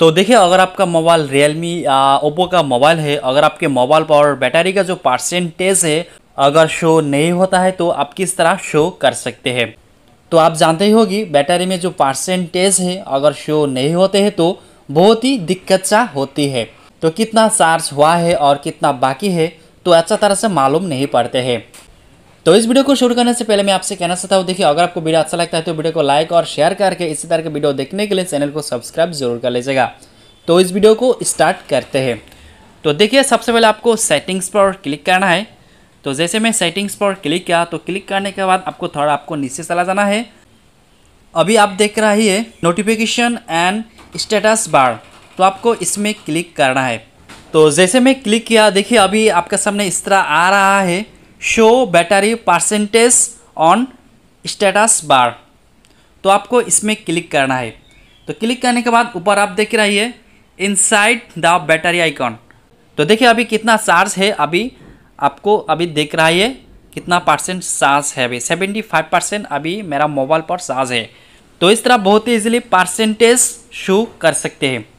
तो देखिए अगर आपका मोबाइल रियलमी ओप्पो का मोबाइल है अगर आपके मोबाइल पर बैटरी का जो परसेंटेज है अगर शो नहीं होता है तो आप किस तरह शो कर सकते हैं तो आप जानते ही होगी बैटरी में जो परसेंटेज है अगर शो नहीं होते हैं तो बहुत ही दिक्कत सा होती है तो कितना चार्ज हुआ है और कितना बाकी है तो अच्छा तरह से मालूम नहीं पड़ते हैं तो इस वीडियो को शुरू करने से पहले मैं आपसे कहना चाहता हूँ देखिए अगर आपको वीडियो अच्छा लगता है तो वीडियो को लाइक और शेयर करके इसी तरह के वीडियो देखने के लिए चैनल को सब्सक्राइब जरूर कर लीजिएगा तो इस वीडियो को स्टार्ट करते हैं तो देखिए सबसे पहले आपको सेटिंग्स पर क्लिक करना है तो जैसे मैं सेटिंग्स पर क्लिक किया तो क्लिक करने के बाद आपको थोड़ा आपको नीचे चला जाना है अभी आप देख रहा ही है नोटिफिकेशन एंड स्टेटस बार तो आपको इसमें क्लिक करना है तो जैसे मैं क्लिक किया देखिए अभी आपके सामने इस तरह आ रहा है show battery percentage on status bar तो आपको इसमें क्लिक करना है तो क्लिक करने के बाद ऊपर आप देख रही है इनसाइड द बैटरी आइकॉन तो देखिए अभी कितना चार्ज है अभी आपको अभी देख रहा है कितना परसेंट चार्ज है अभी सेवेंटी फाइव परसेंट अभी मेरा मोबाइल पर चार्ज है तो इस तरह बहुत ही इजीली परसेंटेज शो कर सकते हैं